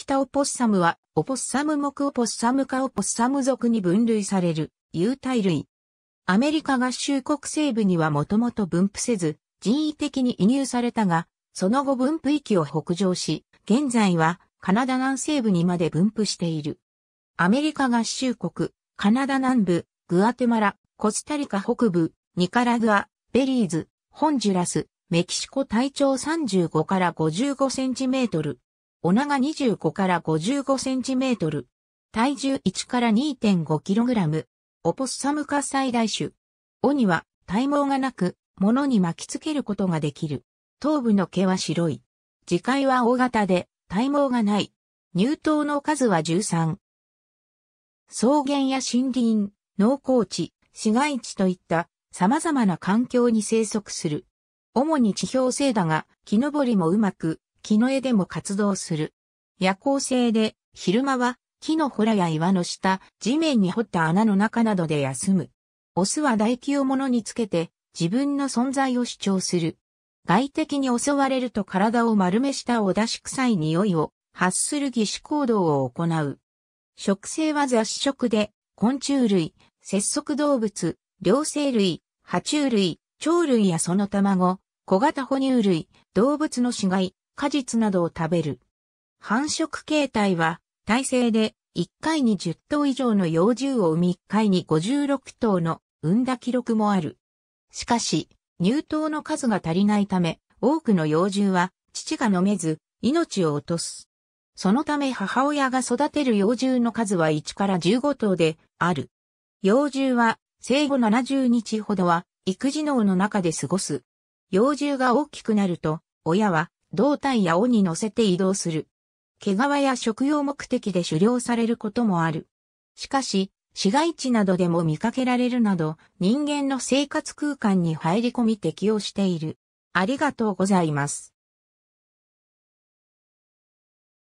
北オポッサムは、オポッサム目オポッサム科オポッサム属に分類される、有体類。アメリカ合衆国西部にはもともと分布せず、人為的に移入されたが、その後分布域を北上し、現在はカナダ南西部にまで分布している。アメリカ合衆国、カナダ南部、グアテマラ、コスタリカ北部、ニカラグア、ベリーズ、ホンジュラス、メキシコ体長35から55センチメートル、お長25から55センチメートル。体重1から2.5キログラム。オポッサム科最大種。鬼には体毛がなく、物に巻きつけることができる。頭部の毛は白い。磁界は大型で、体毛がない。乳頭の数は13。草原や森林、農耕地、市街地といった様々な環境に生息する。主に地表性だが、木登りもうまく、木の絵でも活動する。夜行性で、昼間は木のほらや岩の下、地面に掘った穴の中などで休む。オスは唾液を物につけて自分の存在を主張する。外敵に襲われると体を丸めしたお出し臭い匂いを発する義式行動を行う。食性は雑食で、昆虫類、節足動物、両生類、爬虫類、鳥類やその卵、小型哺乳類、動物の死骸、果実などを食べる。繁殖形態は、体制で1回に10頭以上の幼獣を産み1回に56頭の産んだ記録もある。しかし、乳頭の数が足りないため、多くの幼獣は父が飲めず、命を落とす。そのため母親が育てる幼獣の数は1から15頭である。幼獣は生後70日ほどは育児脳の中で過ごす。幼獣が大きくなると、親は胴体や尾に乗せて移動する。毛皮や食用目的で狩猟されることもある。しかし、市街地などでも見かけられるなど、人間の生活空間に入り込み適応している。ありがとうございます。